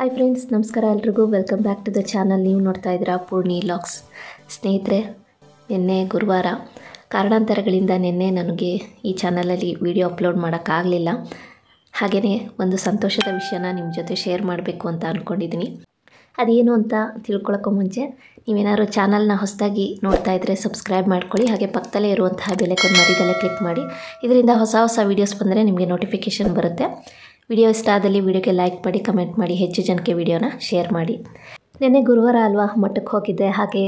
hi friends ನಮಸ್ಕಾರ ಎಲ್ರಿಗೂ welcome back to the channel ನೀವು ನೋಡ್ತಾ ಇದ್ದೀರಾ ಪೂರ್ಣಿ ಲಾಕ್ಸ್ ಸ್ನೇಹಿತರೆ ನಿನ್ನೆ ಗುರುವಾರ ಕಾರಣಾಂತರಗಳಿಂದ ನಿನ್ನೆ ನನಗೆ ಈ ಚಾನಲಲ್ಲಿ ವಿಡಿಯೋ ಅಪ್ಲೋಡ್ ಮಾಡೋಕ್ಕಾಗಲಿಲ್ಲ ಹಾಗೆಯೇ ಒಂದು ಸಂತೋಷದ ವಿಷಯನ ನಿಮ್ಮ ಜೊತೆ ಶೇರ್ ಮಾಡಬೇಕು ಅಂತ ಅಂದ್ಕೊಂಡಿದ್ದೀನಿ ಅದೇನು ಅಂತ ತಿಳ್ಕೊಳಕ್ಕೂ ಮುಂಚೆ ನೀವೇನಾದ್ರು ಚಾನಲ್ನ ಹೊಸದಾಗಿ ನೋಡ್ತಾ ಇದ್ದರೆ ಸಬ್ಸ್ಕ್ರೈಬ್ ಮಾಡ್ಕೊಳ್ಳಿ ಹಾಗೆ ಪಕ್ಕದಲ್ಲೇ ಇರುವಂತಹ ಬೆಲೆಕೊಂಡು ಮರಿದಲ್ಲೇ ಕ್ಲಿಕ್ ಮಾಡಿ ಇದರಿಂದ ಹೊಸ ಹೊಸ ವೀಡಿಯೋಸ್ ಬಂದರೆ ನಿಮಗೆ ನೋಟಿಫಿಕೇಷನ್ ಬರುತ್ತೆ ವಿಡಿಯೋ ಇಷ್ಟ ಆದಲ್ಲಿ ವಿಡಿಯೋಗೆ ಲೈಕ್ ಮಾಡಿ ಕಮೆಂಟ್ ಮಾಡಿ ಹೆಚ್ಚು ಜನಕ್ಕೆ ವಿಡಿಯೋನ ಶೇರ್ ಮಾಡಿ ನೆನ್ನೆ ಗುರುವಾರ ಅಲ್ವಾ ಮಠಕ್ಕೆ ಹೋಗಿದ್ದೆ ಹಾಗೆ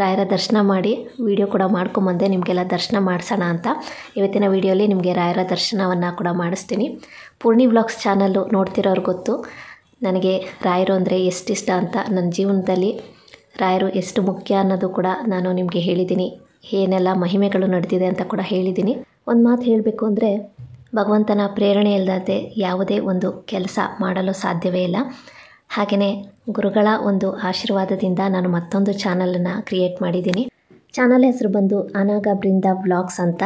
ರಾಯರ ದರ್ಶನ ಮಾಡಿ ವಿಡಿಯೋ ಕೂಡ ಮಾಡ್ಕೊಂಬಂದೆ ನಿಮಗೆಲ್ಲ ದರ್ಶನ ಮಾಡಿಸೋಣ ಅಂತ ಇವತ್ತಿನ ವಿಡಿಯೋಲಿ ನಿಮಗೆ ರಾಯರ ದರ್ಶನವನ್ನು ಕೂಡ ಮಾಡಿಸ್ತೀನಿ ಪೂರ್ಣಿ ಬ್ಲಾಗ್ಸ್ ಚಾನಲ್ಲು ನೋಡ್ತಿರೋರು ಗೊತ್ತು ನನಗೆ ರಾಯರು ಅಂದರೆ ಎಷ್ಟಿಷ್ಟ ಅಂತ ನನ್ನ ಜೀವನದಲ್ಲಿ ರಾಯರು ಎಷ್ಟು ಮುಖ್ಯ ಅನ್ನೋದು ಕೂಡ ನಾನು ನಿಮಗೆ ಹೇಳಿದ್ದೀನಿ ಏನೆಲ್ಲ ಮಹಿಮೆಗಳು ನಡೆದಿದೆ ಅಂತ ಕೂಡ ಹೇಳಿದ್ದೀನಿ ಒಂದು ಮಾತು ಹೇಳಬೇಕು ಅಂದರೆ ಭಗವಂತನ ಪ್ರೇರಣೆ ಇಲ್ಲದೆ ಯಾವುದೇ ಒಂದು ಕೆಲಸ ಮಾಡಲು ಸಾಧ್ಯವೇ ಇಲ್ಲ ಹಾಗೆಯೇ ಗುರುಗಳ ಒಂದು ಆಶೀರ್ವಾದದಿಂದ ನಾನು ಮತ್ತೊಂದು ಚಾನಲನ್ನು ಕ್ರಿಯೇಟ್ ಮಾಡಿದ್ದೀನಿ ಚಾನಲ್ ಹೆಸರು ಬಂದು ಅನಾಗ ಬ್ರಿಂದ ವ್ಲಾಗ್ಸ್ ಅಂತ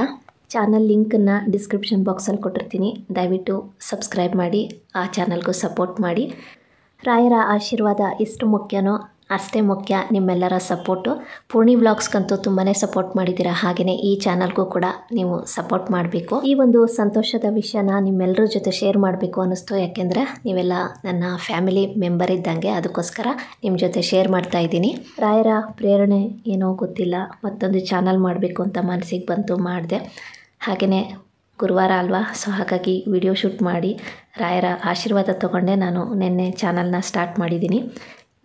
ಚಾನಲ್ ಲಿಂಕನ್ನು ಡಿಸ್ಕ್ರಿಪ್ಷನ್ ಬಾಕ್ಸಲ್ಲಿ ಕೊಟ್ಟಿರ್ತೀನಿ ದಯವಿಟ್ಟು ಸಬ್ಸ್ಕ್ರೈಬ್ ಮಾಡಿ ಆ ಚಾನಲ್ಗೂ ಸಪೋರ್ಟ್ ಮಾಡಿ ರಾಯರ ಆಶೀರ್ವಾದ ಎಷ್ಟು ಮುಖ್ಯನೋ ಅಷ್ಟೇ ಮುಖ್ಯ ನಿಮ್ಮೆಲ್ಲರ ಸಪೋರ್ಟು ಪೂರ್ಣಿ ವ್ಲಾಗ್ಸ್ಗಂತೂ ತುಂಬಾ ಸಪೋರ್ಟ್ ಮಾಡಿದ್ದೀರಾ ಹಾಗೆಯೇ ಈ ಚಾನಲ್ಗೂ ಕೂಡ ನೀವು ಸಪೋರ್ಟ್ ಮಾಡಬೇಕು ಈ ಒಂದು ಸಂತೋಷದ ವಿಷಯನ ನಿಮ್ಮೆಲ್ಲರ ಜೊತೆ ಶೇರ್ ಮಾಡಬೇಕು ಅನ್ನಿಸ್ತು ಯಾಕೆಂದರೆ ನೀವೆಲ್ಲ ನನ್ನ ಫ್ಯಾಮಿಲಿ ಮೆಂಬರ್ ಇದ್ದಂಗೆ ಅದಕ್ಕೋಸ್ಕರ ನಿಮ್ಮ ಜೊತೆ ಶೇರ್ ಮಾಡ್ತಾ ಇದ್ದೀನಿ ರಾಯರ ಪ್ರೇರಣೆ ಏನೋ ಗೊತ್ತಿಲ್ಲ ಮತ್ತೊಂದು ಚಾನಲ್ ಮಾಡಬೇಕು ಅಂತ ಮನಸ್ಸಿಗೆ ಬಂತು ಮಾಡಿದೆ ಹಾಗೆಯೇ ಗುರುವಾರ ಅಲ್ವಾ ಸೊ ಹಾಗಾಗಿ ವಿಡಿಯೋ ಶೂಟ್ ಮಾಡಿ ರಾಯರ ಆಶೀರ್ವಾದ ತೊಗೊಂಡೆ ನಾನು ನಿನ್ನೆ ಚಾನಲ್ನ ಸ್ಟಾರ್ಟ್ ಮಾಡಿದ್ದೀನಿ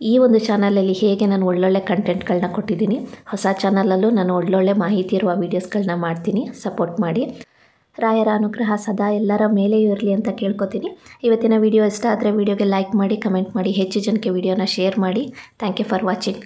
ಈ ಒಂದು ಚಾನಲಲ್ಲಿ ಹೇಗೆ ನಾನು ಒಳ್ಳೊಳ್ಳೆ ಕಂಟೆಂಟ್ಗಳನ್ನ ಕೊಟ್ಟಿದ್ದೀನಿ ಹೊಸ ಚಾನಲಲ್ಲೂ ನಾನು ಒಳ್ಳೊಳ್ಳೆ ಮಾಹಿತಿ ಇರುವ ವೀಡಿಯೋಸ್ಗಳನ್ನ ಮಾಡ್ತೀನಿ ಸಪೋರ್ಟ್ ಮಾಡಿ ರಾಯರ ಅನುಗ್ರಹ ಸದಾ ಎಲ್ಲರ ಮೇಲೆಯೂ ಇರಲಿ ಅಂತ ಕೇಳ್ಕೊತೀನಿ ಇವತ್ತಿನ ವೀಡಿಯೋ ಇಷ್ಟ ಆದರೆ ವಿಡಿಯೋಗೆ ಲೈಕ್ ಮಾಡಿ ಕಮೆಂಟ್ ಮಾಡಿ ಹೆಚ್ಚು ಜನಕ್ಕೆ ವಿಡಿಯೋನ ಶೇರ್ ಮಾಡಿ ಥ್ಯಾಂಕ್ ಯು ಫಾರ್ ವಾಚಿಂಗ್